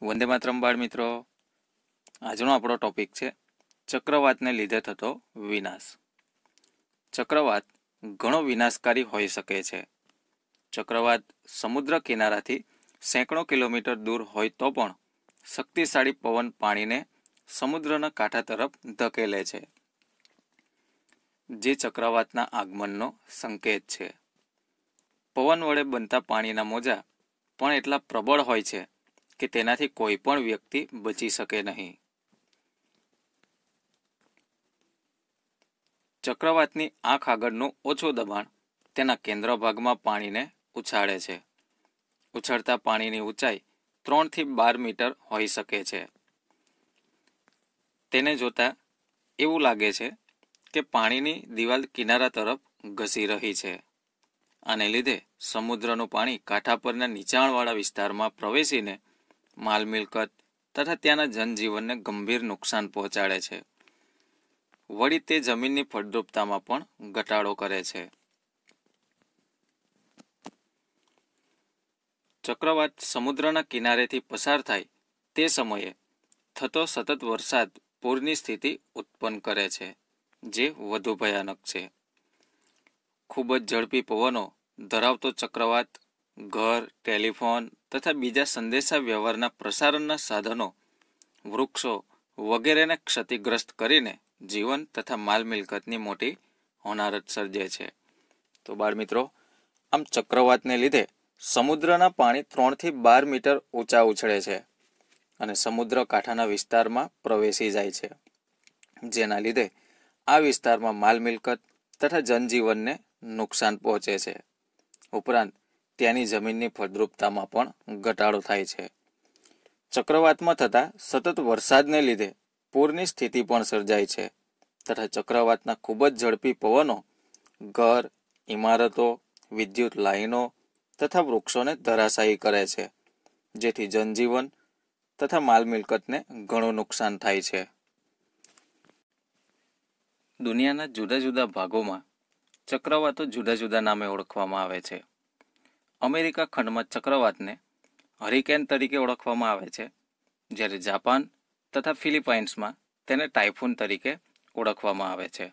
વંદે માતરમ બાળ મિત્રો આજનો આપણો ટોપિક છે ચક્રવાતને લીધે થતો વિનાશ ચક્રવાત ઘણો વિનાશકારી હોઈ શકે છે ચક્રવાત સમુદ્ર કિનારાથી સેંકડો કિલોમીટર દૂર હોય તો પણ શક્તિશાળી પવન પાણીને સમુદ્રના કાંઠા તરફ ધકેલે છે જે ચક્રવાતના આગમનનો સંકેત છે પવન વડે બનતા પાણીના મોજા પણ એટલા પ્રબળ હોય છે કે તેનાથી કોઈ પણ વ્યક્તિ બચી શકે નહીં ચક્રવાતની આંખ આગળનું ઓછું દબાણ તેના કેન્દ્ર ભાગમાં પાણીને ઉછાળે છે ઉછળતા પાણીની ઊંચાઈ ત્રણથી બાર મીટર હોઈ શકે છે તેને જોતા એવું લાગે છે કે પાણીની દિવાલ કિનારા તરફ ઘસી રહી છે આને લીધે સમુદ્રનું પાણી કાંઠા પરના નીચાણવાળા વિસ્તારમાં પ્રવેશીને માલ મિલકત તથા ત્યાંના જનજીવનને ગંભીર નુકસાન પહોંચાડે છે વળી તે જમીનની ફળદ્રુપતામાં પણ ઘટાડો કરે છે ચક્રવાત સમુદ્રના કિનારેથી પસાર થાય તે સમયે થતો સતત વરસાદ પૂરની સ્થિતિ ઉત્પન્ન કરે છે જે વધુ ભયાનક છે ખૂબ જ ઝડપી પવનો ધરાવતો ચક્રવાત ઘર ટેલિફોન તથા બીજા સંદેશા વ્યવહારના પ્રસારણના સાધનો વૃક્ષો વગેરેને ક્ષતિગ્રસ્ત કરીને જીવન તથા માલ મિલકતની મોટી હોનારત સર્જે છે તો બાળમિત્રો આમ ચક્રવાતને લીધે સમુદ્રના પાણી ત્રણથી બાર મીટર ઊંચા ઉછળે છે અને સમુદ્ર કાંઠાના વિસ્તારમાં પ્રવેશી જાય છે જેના લીધે આ વિસ્તારમાં માલ મિલકત તથા જનજીવનને નુકસાન પહોંચે છે ઉપરાંત ત્યાંની જમીનની ફળદ્રુપતામાં પણ ઘટાડો થાય છે ચક્રવાતમાં થતા સતત વરસાદને લીધે પૂરની સ્થિતિ પણ સર્જાય છે તથા ચક્રવાતના ખૂબ જ ઝડપી પવનો ઘર ઇમારતો વિદ્યુત લાઈનો તથા વૃક્ષોને ધરાશાયી કરે છે જેથી જનજીવન તથા માલ મિલકતને ઘણું નુકસાન થાય છે દુનિયાના જુદા જુદા ભાગોમાં ચક્રવાતો જુદા જુદા નામે ઓળખવામાં આવે છે અમેરિકા ખંડમાં ચક્રવાતને હરિકેન તરીકે ઓળખવામાં આવે છે જ્યારે જાપાન તથા ફિલિપાઇન્સમાં તેને ટાઇફૂન તરીકે ઓળખવામાં આવે છે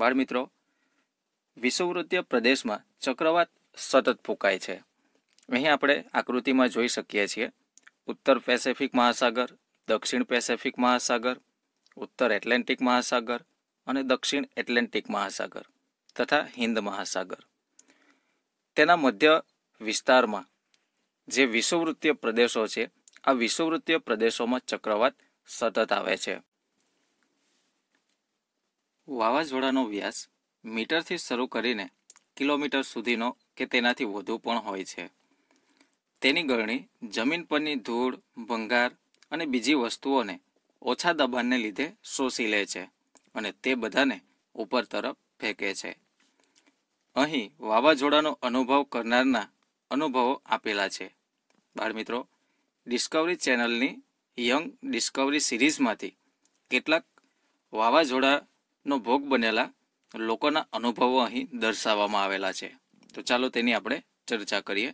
બાળમિત્રો વિષુવૃત્તીય પ્રદેશમાં ચક્રવાત સતત ફૂંકાય છે અહીં આપણે આકૃતિમાં જોઈ શકીએ છીએ ઉત્તર પેસેફિક મહાસાગર દક્ષિણ પેસેફિક મહાસાગર ઉત્તર એટલેન્ટિક મહાસાગર અને દક્ષિણ એટલેન્ટિક મહાસાગર તથા હિન્દ મહાસાગર તેના મધ્ય વિસ્તારમાં જે વિષુવવૃત્તીય પ્રદેશો છે આ વિષુવવૃત્તીય પ્રદેશોમાં ચક્રવાત સતત આવે છે વાવાઝોડાનો વ્યાસ મીટરથી શરૂ કરીને કિલોમીટર સુધીનો કે તેનાથી વધુ પણ હોય છે તેની ગરણી જમીન પરની ધૂળ ભંગાર અને બીજી વસ્તુઓને ઓછા દબાણને લીધે શોષી લે છે અને તે બધાને ઉપર તરફ ફેંકે છે અહીં વાવાઝોડાનો અનુભવ કરનારના અનુભવો આપેલા છે બાળ મિત્રો ડિસ્કવરી ચેનલની યંગ ડિસ્કવરી સિરીઝમાંથી કેટલાક વાવાઝોડાનો ભોગ બનેલા લોકોના અનુભવો અહીં દર્શાવવામાં આવેલા છે તો ચાલો તેની આપણે ચર્ચા કરીએ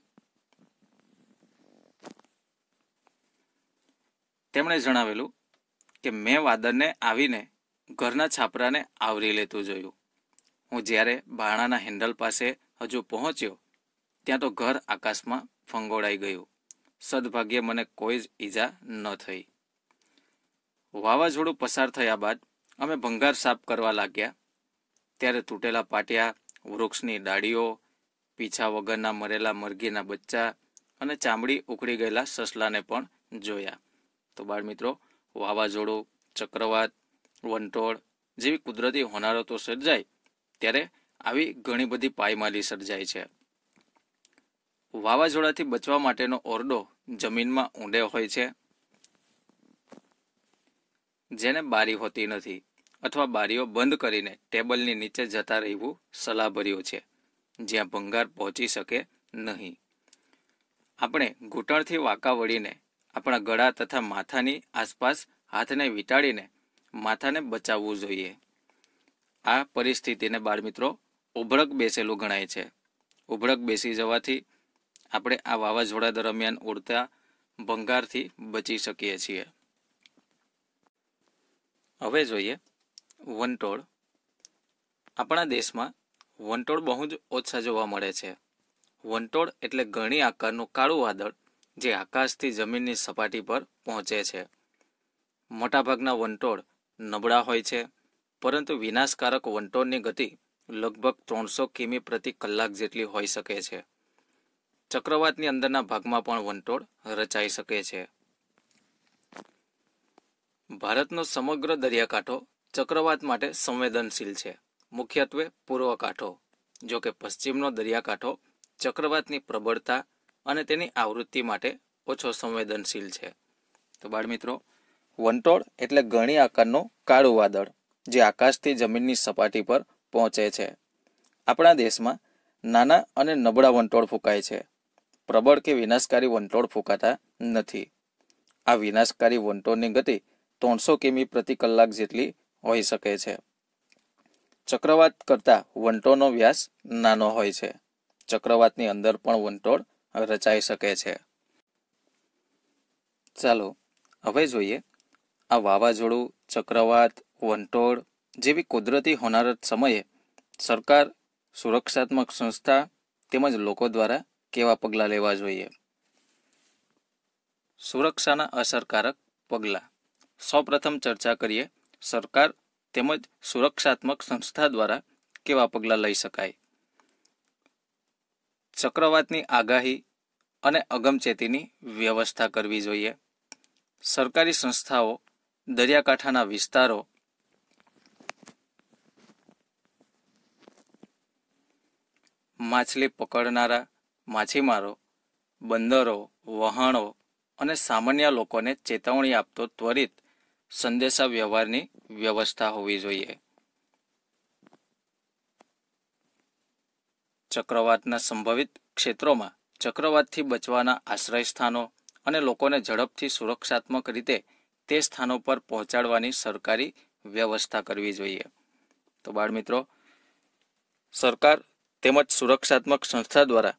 તેમણે જણાવેલું કે મેં વાદળને આવીને ઘરના છાપરાને આવરી લેતું જોયું હું જ્યારે બાણાના હેન્ડલ પાસે હજુ પહોંચ્યો ત્યાં તો ઘર આકાશમાં ફંગોળાઈ ગયું સદભાગ્યે મને કોઈ જ ઈજા ન થઈ વાવાઝોડું પસાર થયા બાદ અમે ભંગાર સાફ કરવા લાગ્યા ત્યારે તૂટેલા પાટિયા વૃક્ષની ડાળીઓ પીછા વગરના મરેલા મરઘીના બચ્ચા અને ચામડી ઉકળી ગયેલા સસલાને પણ જોયા તો બાળમિત્રો વાવાઝોડું ચક્રવાત વંટોળ જેવી કુદરતી હોનારતો સર્જાય ત્યારે આવી ઘણી બધી પાયમાલી સર્જાય છે વાવાઝોડાથી બચવા માટેનો ઓરડો જમીનમાં ઊંડે હોય છે જેને બારી હોતી નથી અથવા બારીઓ બંધ કરીને ટેબલની નીચે જતા રહેવું સલાહભર્યું છે જ્યાં ભંગાર પહોંચી શકે નહીં આપણે ઘૂંટણથી વાંકા વળીને આપણા ગળા તથા માથાની આસપાસ હાથને વીંટાળીને માથાને બચાવવું જોઈએ આ પરિસ્થિતિને બાળમિત્રો ઉભરક બેસેલું ગણાય છે ઉભરક બેસી જવાથી આપણે આ વાવાઝોડા દરમિયાન ઉડતા ભંગારથી બચી શકીએ છીએ હવે જોઈએ વંટોળ આપણા દેશમાં વંટોળ બહુ જ ઓછા જોવા મળે છે વંટોળ એટલે ઘણી આકારનું કાળું વાદળ જે આકાશથી જમીનની સપાટી પર પહોંચે છે મોટાભાગના વંટોળ નબળા હોય છે પરંતુ વિનાશકારક વંટોળની ગતિ લગભગ ત્રણસો કિમી પ્રતિ કલાક જેટલી હોઈ શકે છે ચક્રવાતની અંદરના ભાગમાં પણ વંટોળ રચાઈ શકે છે ભારતનો સમગ્ર દરિયાકાંઠો ચક્રવાત માટે સંવેદનશીલ છે મુખ્યત્વે પૂર્વ કાંઠો જો કે પશ્ચિમનો દરિયાકાંઠો ચક્રવાતની પ્રબળતા અને તેની આવૃત્તિ માટે ઓછો સંવેદનશીલ છે તો બાળમિત્રો વંટોળ એટલે ઘણી આકારનો કાળું વાદળ જે આકાશથી જમીનની સપાટી પર પહોંચે છે આપણા દેશમાં નાના અને નબળા વંટોળ ફૂંકાય છે પ્રબળ કે વિનાશકારી વંટોળ ફૂંકાતા નથી આ વિનાશકારી વંટોળની ગતિ ત્રણસો કિમી પ્રતિ કલાક જેટલી હોઈ શકે છે ચક્રવાત કરતાં વંટોળનો વ્યાસ નાનો હોય છે ચક્રવાતની અંદર પણ વંટોળ રચાઈ શકે છે ચાલો હવે જોઈએ આ વાવાઝોડું ચક્રવાત વંટોળ જેવી કુદરતી હોનારત સમયે સરકાર સુરક્ષાત્મક સંસ્થા તેમજ લોકો દ્વારા કેવા પગલાં લેવા જોઈએ સુરક્ષાના અસરકારક પગલાં સૌપ્રથમ ચર્ચા કરીએ સરકાર તેમજ સુરક્ષાત્મક સંસ્થા દ્વારા કેવા પગલાં લઈ શકાય ચક્રવાતની આગાહી અને અગમચેતીની વ્યવસ્થા કરવી જોઈએ સરકારી સંસ્થાઓ દરિયાકાંઠાના વિસ્તારો માછલી પકડનારા માછીમારો બંદરો વહાણો અને સામાન્ય લોકોને ચેતવણી આપતો ત્વરિત સંદેશાવ્યવહારની વ્યવસ્થા હોવી જોઈએ ચક્રવાતના સંભવિત ક્ષેત્રોમાં ચક્રવાતથી બચવાના આશ્રય સ્થાનો અને લોકોને ઝડપથી સુરક્ષાત્મક રીતે તે સ્થાનો પર પહોંચાડવાની સરકારી વ્યવસ્થા કરવી જોઈએ તો બાળમિત્રો સરકાર તેમજ સુરક્ષાત્મક સંસ્થા દ્વારા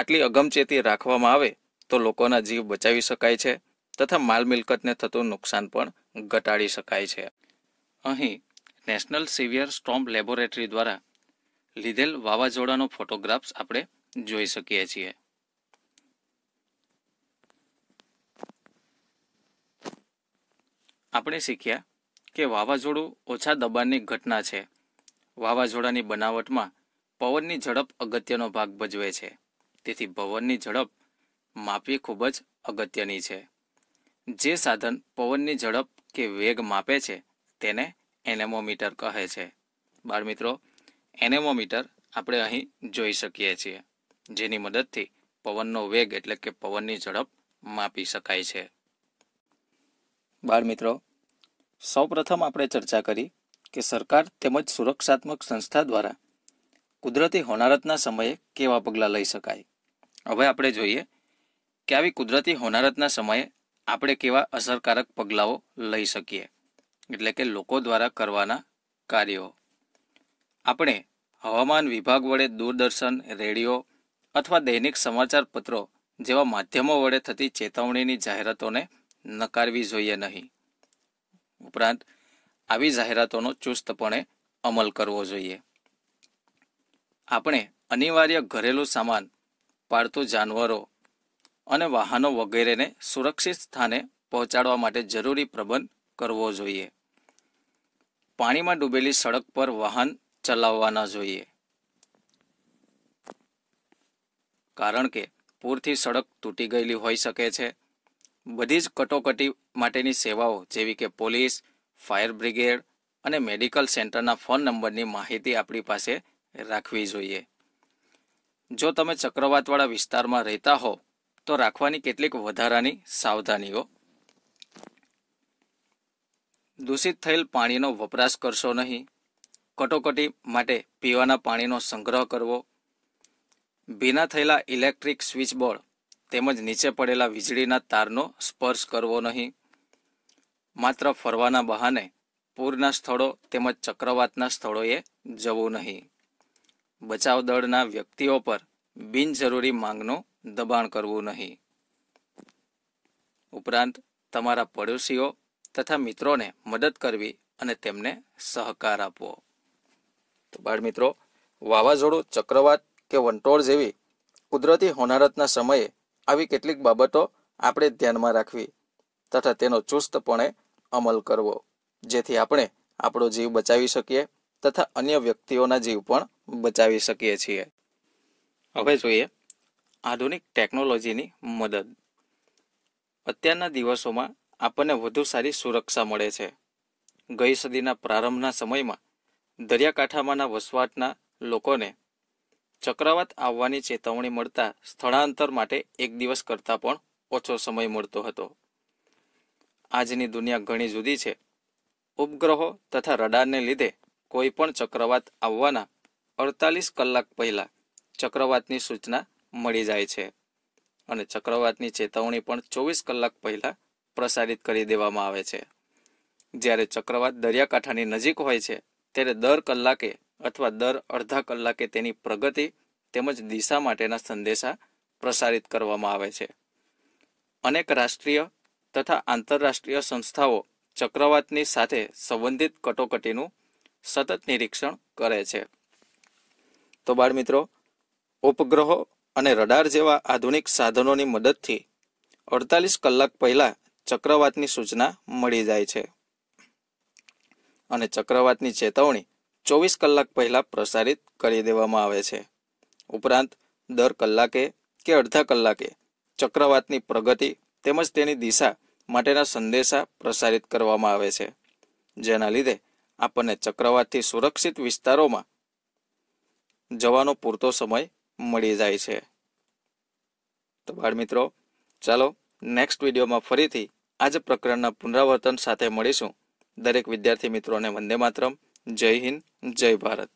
આટલી અગમચેતી રાખવામાં આવે તો લોકોના જીવ બચાવી શકાય છે તથા માલ મિલકતને થતું નુકસાન પણ ઘટાડી શકાય છે અહીં નેશનલ સિવિયર સ્ટોમ્પ લેબોરેટરી દ્વારા લીધેલ વાવાઝોડાનો ફોટોગ્રાફ્સ આપણે જોઈ શકીએ છીએ આપણે શીખ્યા કે વાવાઝોડું ઓછા દબાણની ઘટના છે વાવાઝોડાની બનાવટમાં પવનની ઝડપ અગત્યનો ભાગ ભજવે છે તેથી પવનની ઝડપ માપવી ખૂબ જ અગત્યની છે જે સાધન પવનની ઝડપ કે વેગ માપે છે તેને એનેમોમીટર કહે છે બાળમિત્રો એનેમોમીટર આપણે અહીં જોઈ શકીએ છીએ જેની મદદથી પવનનો વેગ એટલે કે પવનની ઝડપ માપી શકાય છે બાળમિત્રો મિત્રો સૌપ્રથમ આપણે ચર્ચા કરી કે સરકાર તેમજ સુરક્ષાત્મક સંસ્થા દ્વારા કુદરતી હોનારતના સમયે કેવા પગલાં લઈ શકાય હવે આપણે જોઈએ કે આવી કુદરતી હોનારતના સમયે આપણે કેવા અસરકારક પગલાઓ લઈ શકીએ એટલે કે લોકો દ્વારા કરવાના કાર્યો આપણે હવામાન વિભાગ વડે દૂરદર્શન રેડિયો અથવા દૈનિક સમાચાર પત્રો જેવા માધ્યમો વડે થતી ચેતવણીની જાહેરાતોને નકારવી જોઈએ નહીં ઉપરાંત આવી જાહેરાતોનો ચુસ્તપણે અમલ કરવો જોઈએ આપણે અનિવાર્ય ઘરેલું સામાન પાળતુ જાનવરો અને વાહનો વગેરેને સુરક્ષિત સ્થાને પહોંચાડવા માટે જરૂરી પ્રબંધ કરવો જોઈએ પાણીમાં ડૂબેલી સડક પર વાહન ચલાવવા ન જોઈએ કારણ કે પૂરથી સડક તૂટી ગયેલી હોઈ શકે છે બધી જ કટોકટી માટેની સેવાઓ જેવી કે પોલીસ ફાયર બ્રિગેડ અને મેડિકલ સેન્ટરના ફોન નંબરની માહિતી આપણી પાસે રાખવી જોઈએ જો તમે ચક્રવાતવાળા વિસ્તારમાં રહેતા હો તો રાખવાની કેટલીક વધારાની સાવધાનીઓ દૂષિત થયેલ પાણીનો વપરાશ કરશો નહીં કટોકટી માટે પીવાના પાણીનો સંગ્રહ કરવો ભીના થયેલા ઇલેક્ટ્રિક સ્વિચબોર્ડ તેમજ નીચે પડેલા વીજળીના તારનો સ્પર્શ કરવો નહીં માત્ર ફરવાના બહાને પૂરના સ્થળો તેમજ ચક્રવાતના સ્થળોએ જવું નહીં બચાવ દળના વ્યક્તિઓ પર બિનજરૂરી માંગનું દબાણ કરવું નહીં ઉપરાંત તમારા પડોશીઓ તથા મિત્રોને મદદ કરવી અને તેમને સહકાર આપવો તો બાળ મિત્રો વાવાઝોડું ચક્રવાત કે વંટોળ જેવી કુદરતી હોનારતના સમયે આવી કેટલીક બાબતો આપણે ધ્યાનમાં રાખવી તથા તેનો ચુસ્તપણે અમલ કરવો જેથી આપણે આપણો જીવ બચાવી શકીએ તથા અન્ય વ્યક્તિઓના જીવ પણ બચાવી શકીએ છીએ હવે જોઈએ આધુનિક ટેકનોલોજીની મદદ અત્યારના દિવસોમાં આપણને વધુ સારી સુરક્ષા મળે છે ગઈ સદીના પ્રારંભના સમયમાં દરિયાકાંઠામાંના વસવાટના લોકોને ચક્રવાત આવવાની ચેતવણી મળતા સ્થળાંતર માટે એક દિવસ કરતાં પણ ઓછો સમય મળતો હતો આજની દુનિયા ઘણી જુદી છે ઉપગ્રહો તથા રડારને લીધે કોઈ પણ ચક્રવાત આવવાના અડતાલીસ કલાક પહેલાં ચક્રવાતની સૂચના મળી જાય છે અને ચક્રવાતની ચેતવણી પણ ચોવીસ કલાક પહેલાં પ્રસારિત કરી દેવામાં આવે છે જ્યારે ચક્રવાત દરિયાકાંઠાની નજીક હોય છે ત્યારે દર કલાકે અથવા દર અડધા કલાકે તેની પ્રગતિ તેમજ દિશા માટેના સંદેશા પ્રસારિત કરવામાં આવે છે અનેક રાષ્ટ્રીય તથા આંતરરાષ્ટ્રીય સંસ્થાઓ ચક્રવાતની સાથે સંબંધિત કટોકટીનું સતત નિરીક્ષણ કરે છે તો મિત્રો ઉપગ્રહો અને રડાર જેવા આધુનિક સાધનોની મદદથી અડતાલીસ કલાક પહેલાં ચક્રવાતની સૂચના મળી જાય છે અને ચક્રવાતની ચેતવણી ચોવીસ કલાક પહેલાં પ્રસારિત કરી દેવામાં આવે છે ઉપરાંત દર કલાકે કે અડધા કલાકે ચક્રવાતની પ્રગતિ તેમજ તેની દિશા માટેના સંદેશા પ્રસારિત કરવામાં આવે છે જેના લીધે આપણને ચક્રવાતથી સુરક્ષિત વિસ્તારોમાં જવાનો પૂરતો સમય મળી જાય છે તો બાળ મિત્રો ચાલો નેક્સ્ટ વિડીયોમાં ફરીથી આ જ પ્રકરણના પુનરાવર્તન સાથે મળીશું દરેક વિદ્યાર્થી મિત્રોને વંદે માત્રમ જય હિન્દ જય ભારત